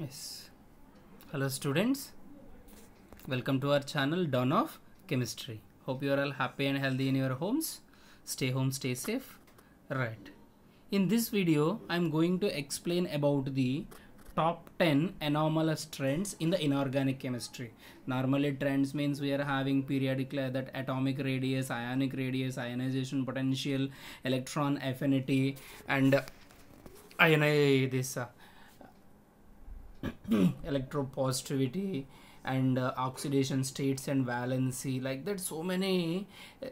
Yes. Hello students. Welcome to our channel Dawn of Chemistry. Hope you are all happy and healthy in your homes. Stay home, stay safe. Right. In this video, I am going to explain about the top 10 anomalous trends in the inorganic chemistry. Normally trends means we are having periodically that atomic radius, ionic radius, ionization potential, electron affinity and ioni this uh, electropositivity and uh, oxidation states and valency like that so many uh,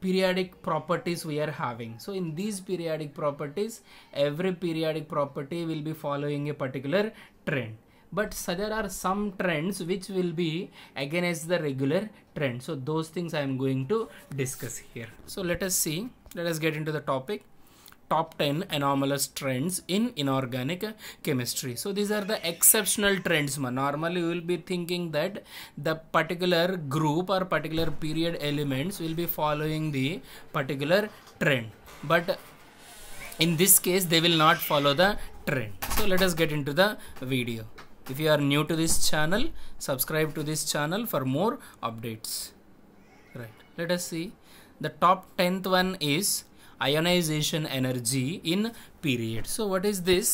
periodic properties we are having so in these periodic properties every periodic property will be following a particular trend but so there are some trends which will be against the regular trend so those things i am going to discuss here so let us see let us get into the topic top 10 anomalous trends in inorganic chemistry. So these are the exceptional trends. Normally you will be thinking that the particular group or particular period elements will be following the particular trend. But in this case they will not follow the trend. So let us get into the video. If you are new to this channel, subscribe to this channel for more updates. Right, let us see. The top 10th one is ionization energy in period so what is this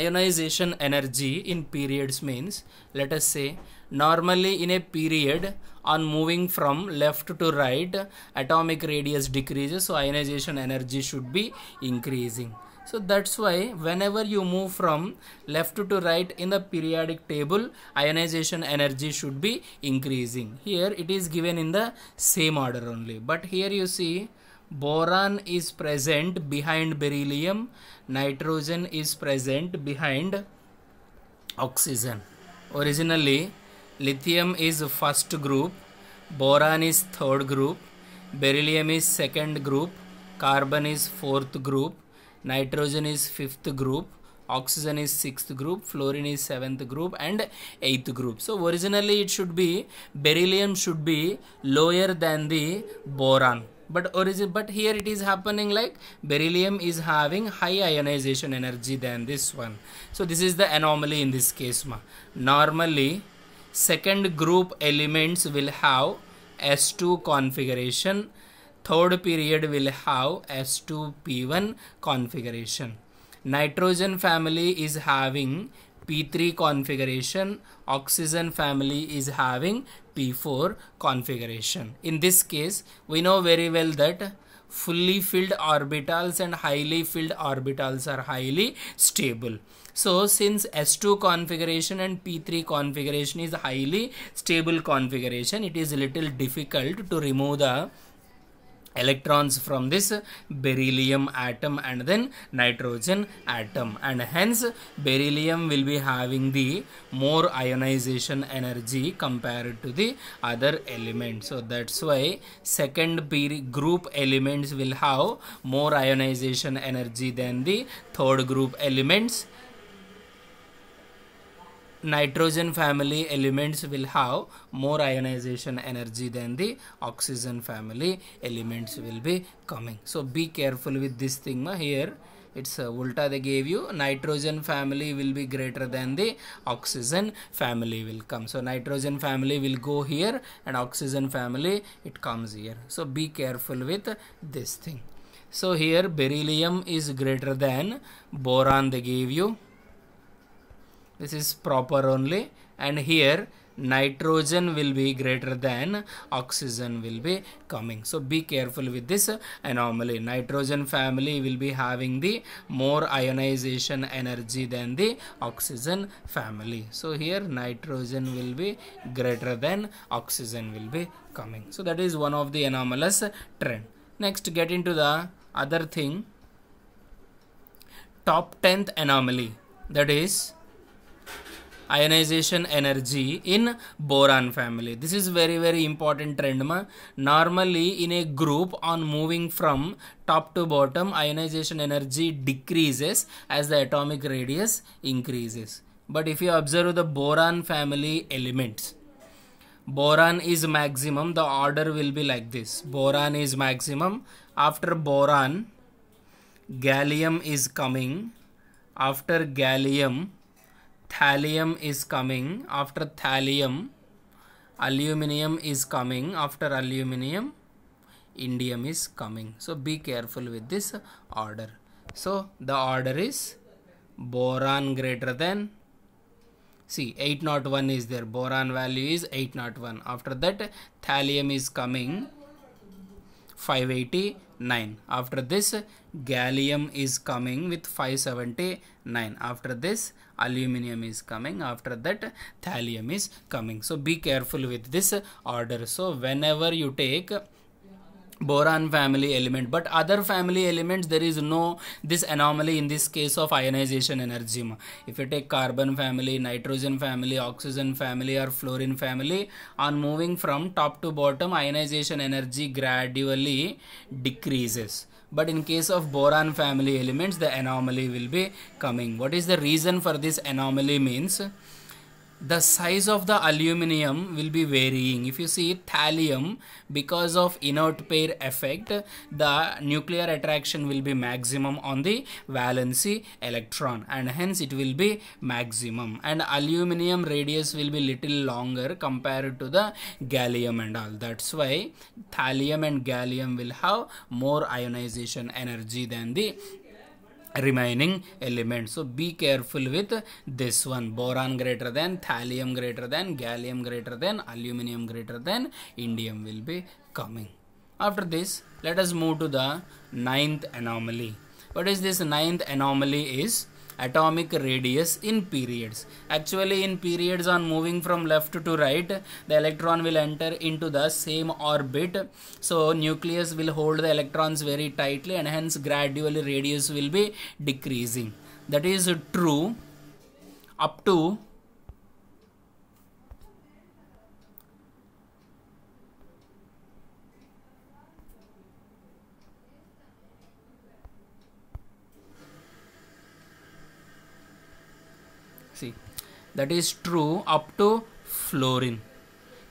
ionization energy in periods means let us say normally in a period on moving from left to right atomic radius decreases so ionization energy should be increasing so that's why whenever you move from left to right in the periodic table, ionization energy should be increasing. Here it is given in the same order only. But here you see boron is present behind beryllium nitrogen is present behind oxygen originally lithium is first group boron is third group beryllium is second group carbon is fourth group nitrogen is fifth group oxygen is sixth group fluorine is seventh group and eighth group so originally it should be beryllium should be lower than the boron but origin but here it is happening like beryllium is having high ionization energy than this one so this is the anomaly in this case ma normally second group elements will have s2 configuration third period will have s2 p1 configuration nitrogen family is having p3 configuration oxygen family is having P4 configuration. In this case, we know very well that fully filled orbitals and highly filled orbitals are highly stable. So since S2 configuration and P3 configuration is highly stable configuration, it is little difficult to remove the electrons from this beryllium atom and then nitrogen atom and hence beryllium will be having the more ionization energy compared to the other elements. so that's why second group elements will have more ionization energy than the third group elements nitrogen family elements will have more ionization energy than the oxygen family elements will be coming so be careful with this thing ma here it's uh, ulta they gave you nitrogen family will be greater than the oxygen family will come so nitrogen family will go here and oxygen family it comes here so be careful with this thing so here beryllium is greater than boron they gave you this is proper only and here nitrogen will be greater than oxygen will be coming so be careful with this anomaly nitrogen family will be having the more ionization energy than the oxygen family so here nitrogen will be greater than oxygen will be coming so that is one of the anomalous trend next get into the other thing top 10th anomaly that is ionization energy in boron family this is very very important trend ma normally in a group on moving from top to bottom ionization energy decreases as the atomic radius increases but if you observe the boron family elements boron is maximum the order will be like this boron is maximum after boron gallium is coming after gallium thallium is coming after thallium aluminium is coming after aluminium indium is coming so be careful with this order so the order is boron greater than see 801 is there boron value is 801 after that thallium is coming 580 9 after this gallium is coming with 579 after this aluminium is coming after that thallium is coming so be careful with this order so whenever you take boron family element but other family elements there is no this anomaly in this case of ionization energy if you take carbon family nitrogen family oxygen family or fluorine family on moving from top to bottom ionization energy gradually decreases but in case of boron family elements the anomaly will be coming what is the reason for this anomaly means the size of the aluminium will be varying if you see thallium because of inert pair effect the nuclear attraction will be maximum on the valency electron and hence it will be maximum and aluminium radius will be little longer compared to the gallium and all that's why thallium and gallium will have more ionization energy than the remaining elements. So be careful with this one. Boron greater than, thallium greater than, gallium greater than, aluminium greater than, indium will be coming. After this, let us move to the ninth anomaly. What is this ninth anomaly is? atomic radius in periods. Actually in periods on moving from left to right the electron will enter into the same orbit. So nucleus will hold the electrons very tightly and hence gradually radius will be decreasing. That is true up to see that is true up to fluorine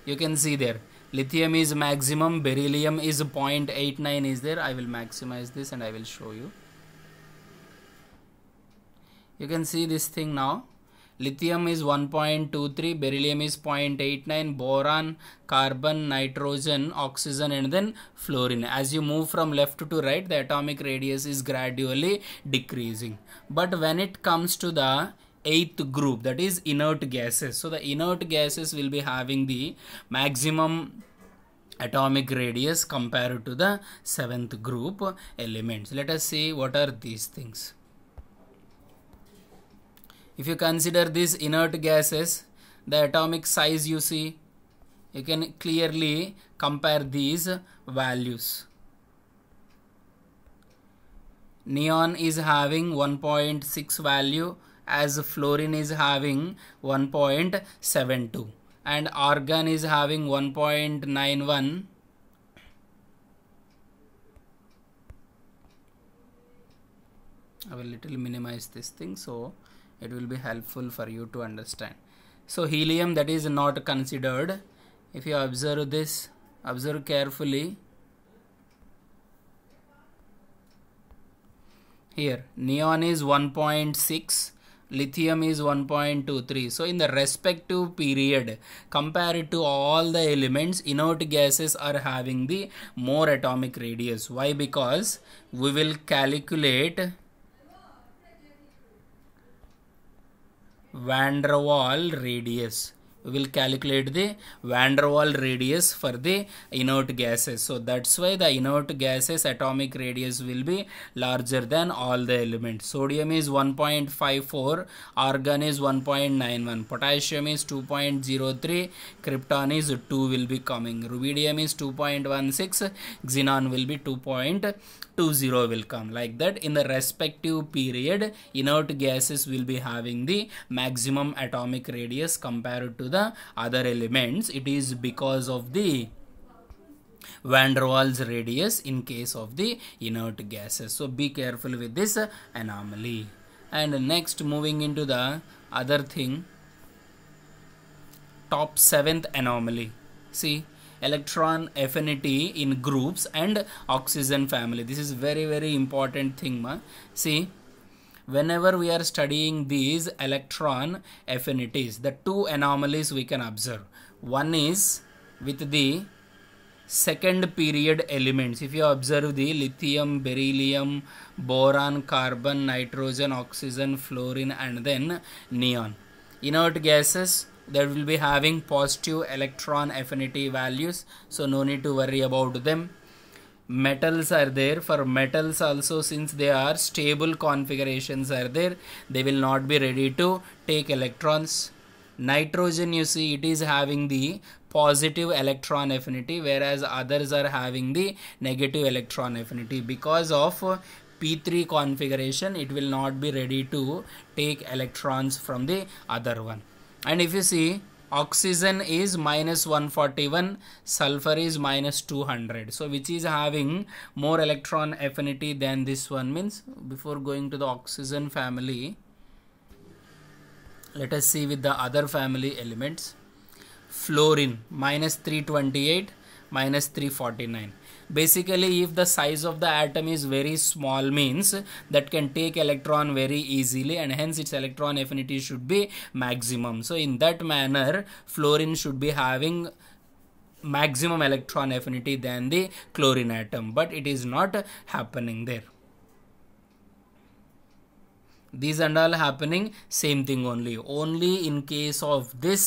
you can see there lithium is maximum beryllium is 0.89 is there i will maximize this and i will show you you can see this thing now lithium is 1.23 beryllium is 0.89 boron carbon nitrogen oxygen and then fluorine as you move from left to right the atomic radius is gradually decreasing but when it comes to the eighth group that is inert gases so the inert gases will be having the maximum atomic radius compared to the seventh group elements let us see what are these things if you consider these inert gases the atomic size you see you can clearly compare these values neon is having 1.6 value as fluorine is having 1.72 and argon is having 1.91 I will little minimize this thing so it will be helpful for you to understand. So helium that is not considered. If you observe this, observe carefully. Here neon is 1.6 lithium is 1.23 so in the respective period compared to all the elements inert gases are having the more atomic radius why because we will calculate van der Waal radius will calculate the van der Waal radius for the inert gases. So that's why the inert gases atomic radius will be larger than all the elements. Sodium is 1.54, argon is 1.91, potassium is 2.03, krypton is 2 will be coming, rubidium is 2.16, xenon will be 2.0 to 0 will come like that in the respective period inert gases will be having the maximum atomic radius compared to the other elements it is because of the van der Waals radius in case of the inert gases so be careful with this anomaly and next moving into the other thing top 7th anomaly see electron affinity in groups and oxygen family this is very very important thing ma see whenever we are studying these electron affinities the two anomalies we can observe one is with the second period elements if you observe the lithium beryllium boron carbon nitrogen oxygen fluorine and then neon inert gases they will be having positive electron affinity values so no need to worry about them metals are there for metals also since they are stable configurations are there they will not be ready to take electrons nitrogen you see it is having the positive electron affinity whereas others are having the negative electron affinity because of p3 configuration it will not be ready to take electrons from the other one and if you see oxygen is minus 141 sulfur is minus 200 so which is having more electron affinity than this one means before going to the oxygen family let us see with the other family elements fluorine minus 328 minus 349 basically if the size of the atom is very small means that can take electron very easily and hence its electron affinity should be maximum so in that manner fluorine should be having maximum electron affinity than the chlorine atom but it is not happening there these and all happening same thing only only in case of this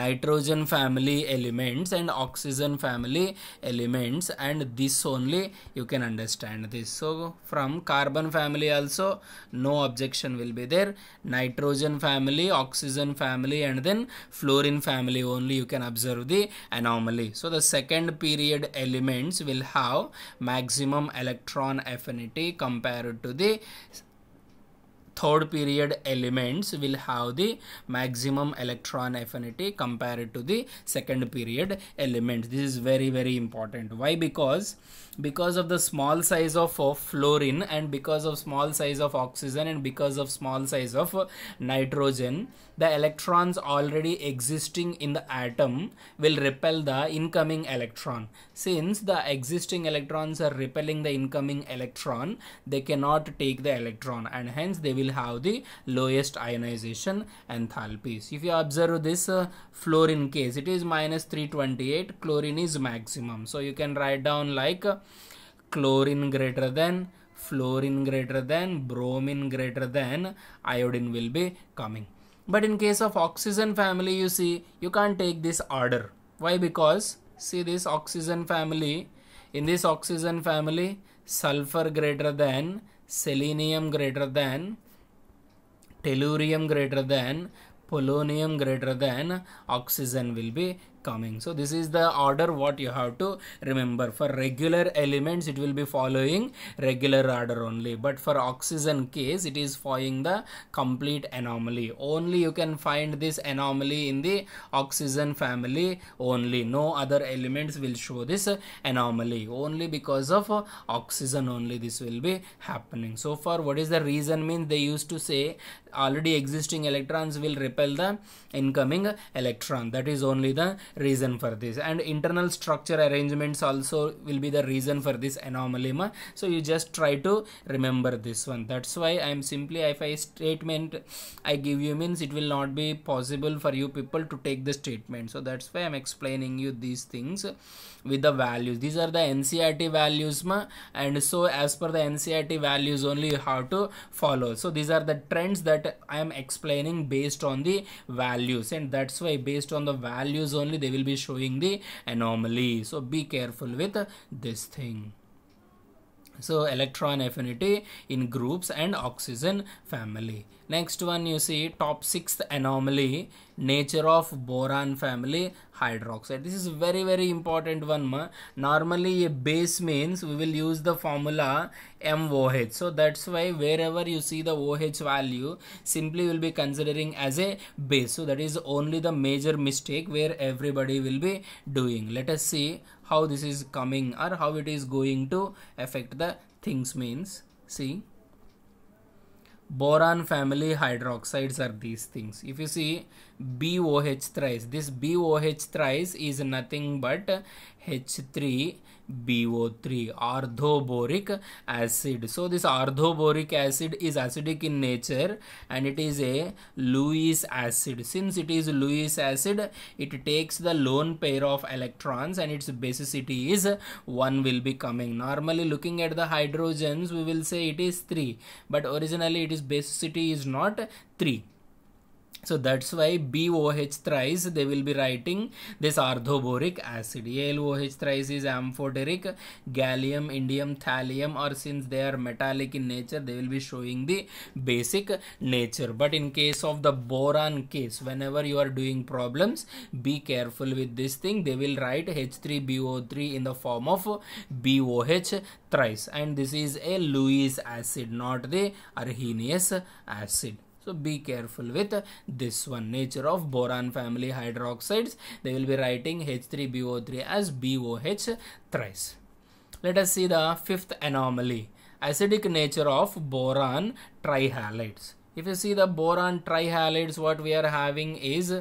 nitrogen family elements and oxygen family elements and this only you can understand this so from carbon family also no objection will be there nitrogen family oxygen family and then fluorine family only you can observe the anomaly so the second period elements will have maximum electron affinity compared to the third period elements will have the maximum electron affinity compared to the second period elements. This is very very important. Why? Because because of the small size of, of fluorine and because of small size of oxygen and because of small size of uh, nitrogen the electrons already existing in the atom will repel the incoming electron since the existing electrons are repelling the incoming electron they cannot take the electron and hence they will have the lowest ionization enthalpies if you observe this uh, fluorine case it is minus 328 chlorine is maximum so you can write down like uh, chlorine greater than fluorine greater than bromine greater than iodine will be coming but in case of oxygen family you see you can't take this order why because see this oxygen family in this oxygen family sulfur greater than selenium greater than tellurium greater than polonium greater than oxygen will be coming so this is the order what you have to remember for regular elements it will be following regular order only but for oxygen case it is following the complete anomaly only you can find this anomaly in the oxygen family only no other elements will show this anomaly only because of oxygen only this will be happening so far what is the reason means they used to say already existing electrons will repel the incoming electron that is only the reason for this and internal structure arrangements also will be the reason for this anomaly ma. so you just try to remember this one that's why i am simply if i statement i give you means it will not be possible for you people to take the statement so that's why i'm explaining you these things with the values these are the ncrt values ma and so as per the ncrt values only you have to follow so these are the trends that i am explaining based on the values and that's why based on the values only they will be showing the anomaly so be careful with this thing so electron affinity in groups and oxygen family next one you see top sixth anomaly nature of boron family hydroxide this is very very important one ma. normally a base means we will use the formula MOH so that's why wherever you see the OH value simply will be considering as a base so that is only the major mistake where everybody will be doing let us see how this is coming or how it is going to affect the things means see boron family hydroxides are these things if you see boh thrice this boh thrice is nothing but h3 BO3 orthoboric acid so this orthoboric acid is acidic in nature and it is a Lewis acid since it is Lewis acid it takes the lone pair of electrons and its basicity is 1 will be coming normally looking at the hydrogens we will say it is 3 but originally it is basicity is not 3 so that's why BOH thrice they will be writing this orthoboric acid. ALOH thrice is amphoteric, gallium, indium, thallium or since they are metallic in nature they will be showing the basic nature. But in case of the boron case whenever you are doing problems be careful with this thing they will write H3BO3 in the form of BOH thrice and this is a Lewis acid not the Arrhenius acid. So be careful with this one. Nature of boron family hydroxides. They will be writing H3BO3 as BOH thrice. Let us see the fifth anomaly. Acidic nature of boron trihalides. If you see the boron trihalides, what we are having is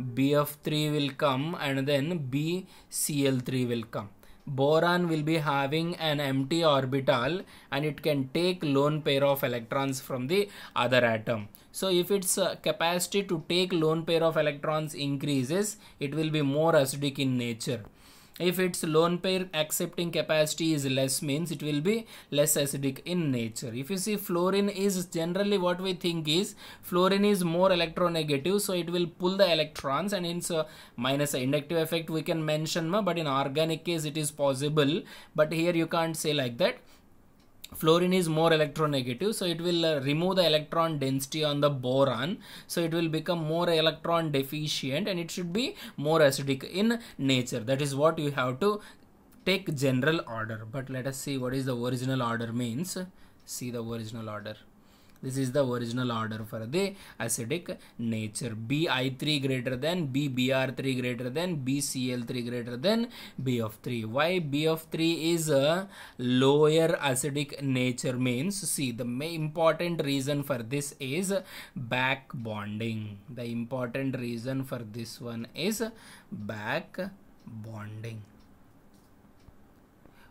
BF3 will come and then BCl3 will come boron will be having an empty orbital and it can take lone pair of electrons from the other atom. So if its uh, capacity to take lone pair of electrons increases, it will be more acidic in nature. If its lone pair accepting capacity is less means it will be less acidic in nature. If you see fluorine is generally what we think is fluorine is more electronegative so it will pull the electrons and in so minus inductive effect we can mention but in organic case it is possible but here you can't say like that fluorine is more electronegative so it will uh, remove the electron density on the boron so it will become more electron deficient and it should be more acidic in nature that is what you have to take general order but let us see what is the original order means see the original order this is the original order for the acidic nature. Bi3 greater than bbr Br3 greater than bcl Cl3 greater than B of 3. Why B of 3 is a lower acidic nature means see the important reason for this is back bonding. The important reason for this one is back bonding.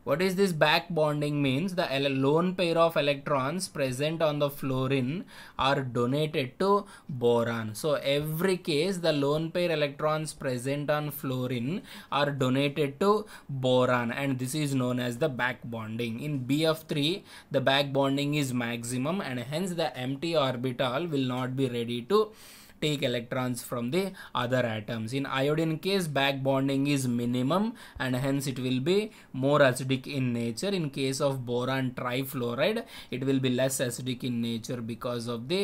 What is this back bonding means? The lone pair of electrons present on the fluorine are donated to boron. So every case the lone pair electrons present on fluorine are donated to boron and this is known as the back bonding. In BF3 the back bonding is maximum and hence the empty orbital will not be ready to take electrons from the other atoms. In iodine case back bonding is minimum and hence it will be more acidic in nature. In case of boron trifluoride it will be less acidic in nature because of the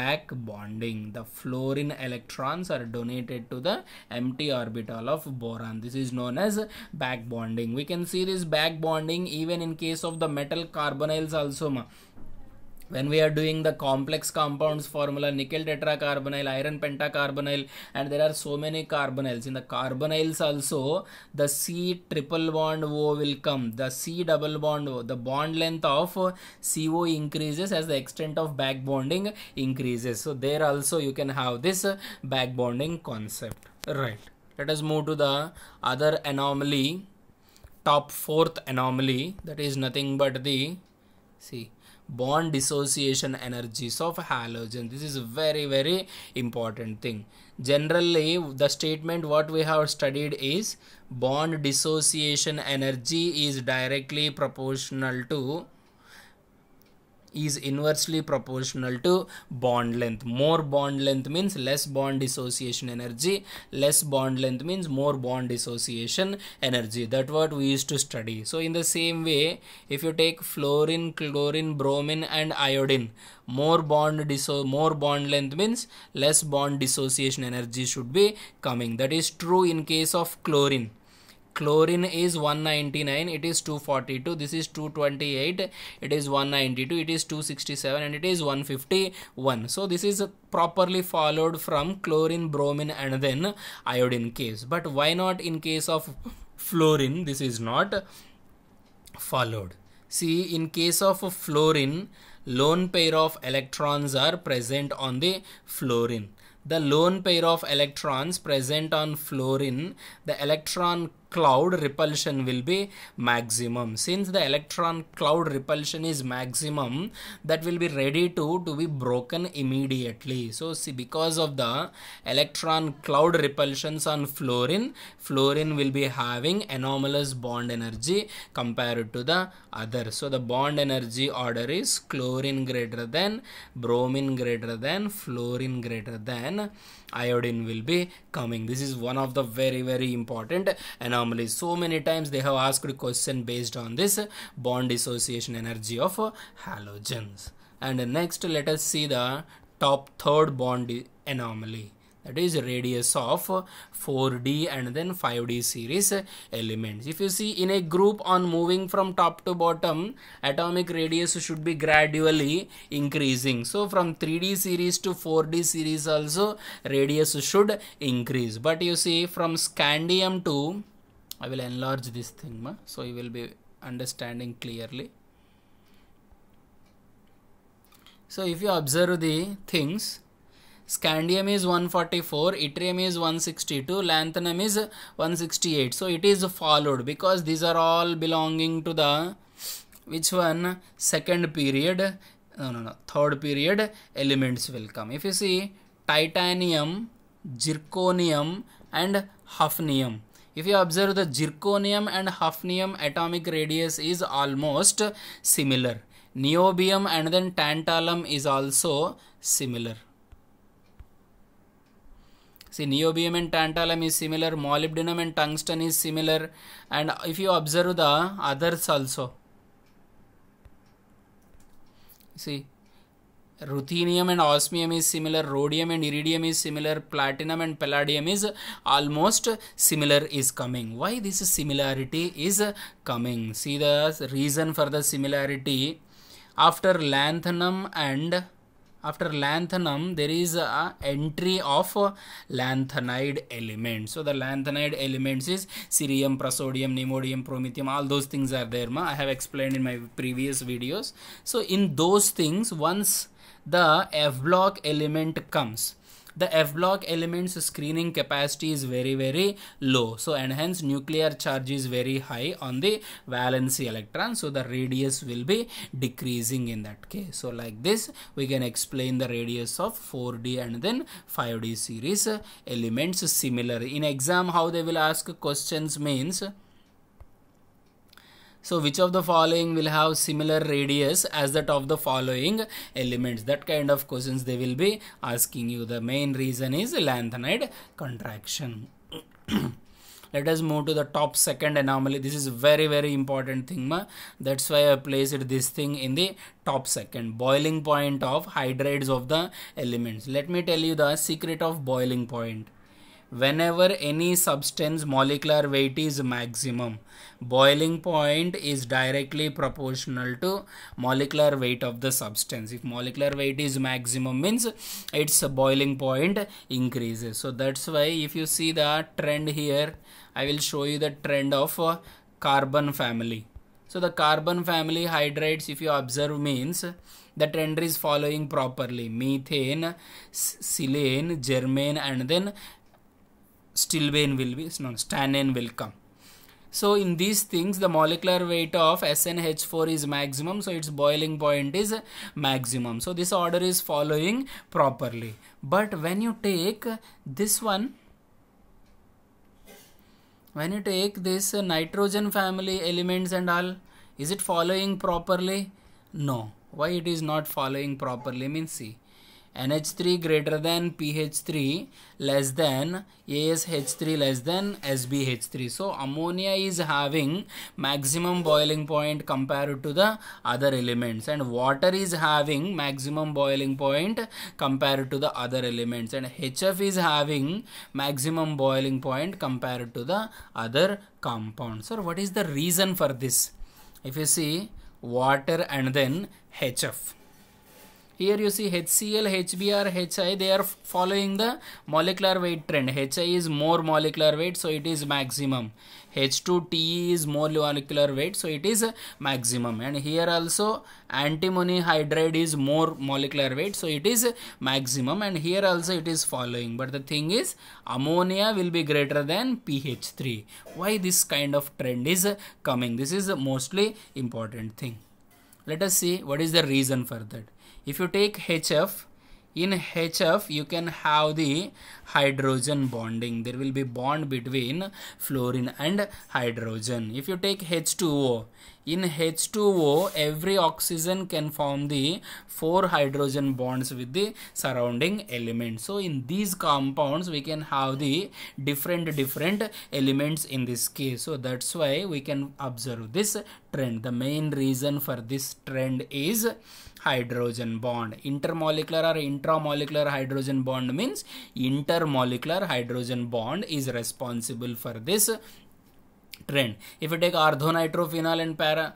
back bonding. The fluorine electrons are donated to the empty orbital of boron. This is known as back bonding. We can see this back bonding even in case of the metal carbonyls also when we are doing the complex compounds formula nickel tetracarbonyl iron pentacarbonyl and there are so many carbonyls in the carbonyls also the c triple bond o will come the c double bond o the bond length of co increases as the extent of back bonding increases so there also you can have this back bonding concept right let us move to the other anomaly top fourth anomaly that is nothing but the see bond dissociation energies of halogen this is very very important thing generally the statement what we have studied is bond dissociation energy is directly proportional to is inversely proportional to bond length. More bond length means less bond dissociation energy, less bond length means more bond dissociation energy. That what we used to study. So in the same way, if you take fluorine, chlorine, bromine and iodine, more bond disso more bond length means less bond dissociation energy should be coming. That is true in case of chlorine chlorine is 199 it is 242 this is 228 it is 192 it is 267 and it is 151 so this is properly followed from chlorine bromine and then iodine case but why not in case of fluorine this is not followed see in case of fluorine lone pair of electrons are present on the fluorine the lone pair of electrons present on fluorine the electron cloud repulsion will be maximum since the electron cloud repulsion is maximum that will be ready to to be broken immediately so see because of the electron cloud repulsions on fluorine fluorine will be having anomalous bond energy compared to the other so the bond energy order is chlorine greater than bromine greater than fluorine greater than iodine will be coming this is one of the very very important and so many times they have asked question based on this bond dissociation energy of halogens and next let us see the top third bond anomaly that is radius of 4d and then 5d series elements if you see in a group on moving from top to bottom atomic radius should be gradually increasing so from 3d series to 4d series also radius should increase but you see from scandium to I will enlarge this thing ma, so you will be understanding clearly. So if you observe the things, scandium is 144 yttrium is 162 lanthanum is 168 so it is followed because these are all belonging to the which one second period no no no third period elements will come if you see titanium zirconium and hafnium if you observe the zirconium and hafnium atomic radius is almost similar. Niobium and then tantalum is also similar. See, niobium and tantalum is similar, molybdenum and tungsten is similar, and if you observe the others also. See, ruthenium and osmium is similar rhodium and iridium is similar platinum and palladium is almost similar is coming why this similarity is coming see the reason for the similarity after lanthanum and after lanthanum there is a entry of lanthanide element so the lanthanide elements is cerium prasodium neodymium promethium all those things are there ma i have explained in my previous videos so in those things once the F block element comes the F block element's screening capacity is very very low so and hence nuclear charge is very high on the valency electron so the radius will be decreasing in that case so like this we can explain the radius of 4d and then 5d series elements similar in exam how they will ask questions means so which of the following will have similar radius as that of the following elements? That kind of questions they will be asking you. The main reason is lanthanide contraction. let us move to the top second anomaly this is very very important thing ma that's why i placed this thing in the top second boiling point of hydrides of the elements let me tell you the secret of boiling point whenever any substance molecular weight is maximum boiling point is directly proportional to molecular weight of the substance if molecular weight is maximum means its boiling point increases so that's why if you see the trend here i will show you the trend of uh, carbon family so the carbon family hydrides, if you observe means the trend is following properly methane silane germane and then Stilbane will be, no, Stanane will come. So in these things, the molecular weight of SnH4 is maximum. So its boiling point is maximum. So this order is following properly. But when you take this one, when you take this nitrogen family elements and all, is it following properly? No. Why it is not following properly means see NH3 greater than pH3 less than ASH3 less than SbH3. So ammonia is having maximum boiling point compared to the other elements and water is having maximum boiling point compared to the other elements and HF is having maximum boiling point compared to the other compounds. So what is the reason for this? If you see water and then HF here you see HCl, HBr, HI they are following the molecular weight trend. HI is more molecular weight so it is maximum. H2Te is more molecular weight so it is maximum and here also antimony hydride is more molecular weight so it is maximum and here also it is following but the thing is ammonia will be greater than pH3. Why this kind of trend is coming? This is mostly important thing. Let us see what is the reason for that if you take hf in hf you can have the hydrogen bonding there will be bond between fluorine and hydrogen if you take h2o in H2O every oxygen can form the four hydrogen bonds with the surrounding element so in these compounds we can have the different different elements in this case so that's why we can observe this trend the main reason for this trend is hydrogen bond intermolecular or intramolecular hydrogen bond means intermolecular hydrogen bond is responsible for this trend. If you take orthonitrophenol and para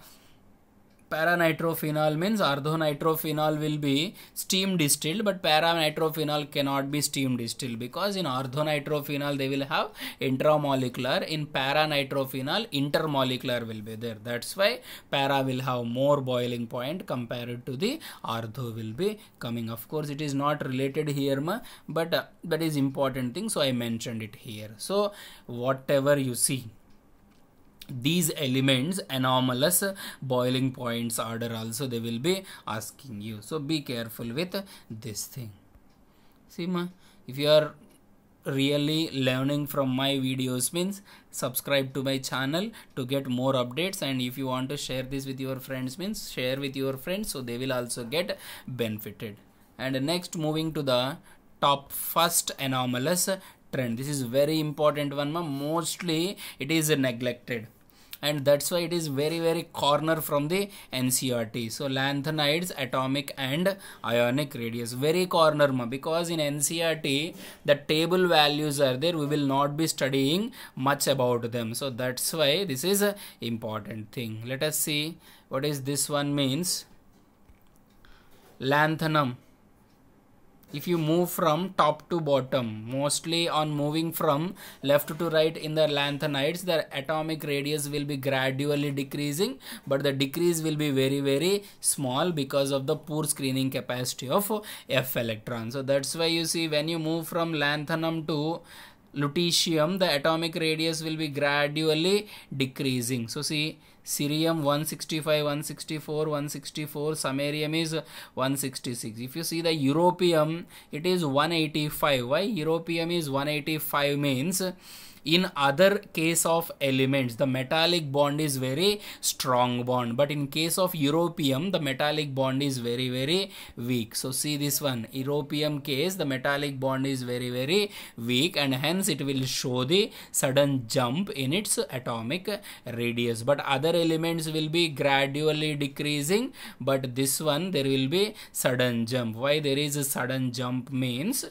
paranitrophenol means orthonitrophenol will be steam distilled but paranitrophenol cannot be steam distilled because in orthonitrophenol they will have intramolecular in paranitrophenol intermolecular will be there that's why para will have more boiling point compared to the ortho will be coming of course it is not related here but uh, that is important thing so i mentioned it here so whatever you see these elements anomalous boiling points order also they will be asking you so be careful with this thing see ma if you are really learning from my videos means subscribe to my channel to get more updates and if you want to share this with your friends means share with your friends so they will also get benefited and next moving to the top first anomalous trend this is very important one ma mostly it is neglected and that's why it is very very corner from the NCRT. So lanthanides atomic and ionic radius very corner because in NCRT the table values are there we will not be studying much about them. So that's why this is a important thing. Let us see what is this one means lanthanum if you move from top to bottom mostly on moving from left to right in the lanthanides the atomic radius will be gradually decreasing but the decrease will be very very small because of the poor screening capacity of f electron so that's why you see when you move from lanthanum to lutetium the atomic radius will be gradually decreasing so see cerium 165 164 164 samarium is 166 if you see the europium it is 185 why europium is 185 means in other case of elements the metallic bond is very strong bond but in case of europium the metallic bond is very very weak so see this one europium case the metallic bond is very very weak and hence it will show the sudden jump in its atomic radius but other elements will be gradually decreasing but this one there will be sudden jump why there is a sudden jump means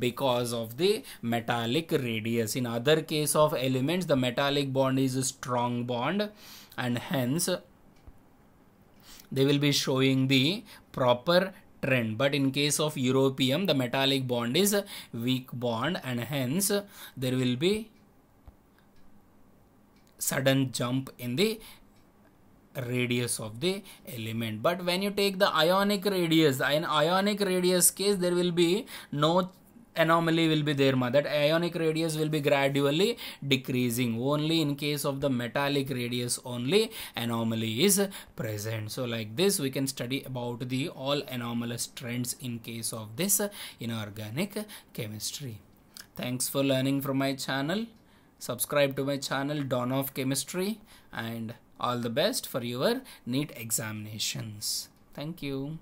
because of the metallic radius in other case case of elements, the metallic bond is a strong bond and hence they will be showing the proper trend but in case of europium the metallic bond is weak bond and hence there will be sudden jump in the radius of the element but when you take the ionic radius in ionic radius case there will be no anomaly will be there that ionic radius will be gradually decreasing only in case of the metallic radius only anomaly is present so like this we can study about the all anomalous trends in case of this inorganic chemistry thanks for learning from my channel subscribe to my channel dawn of chemistry and all the best for your neat examinations thank you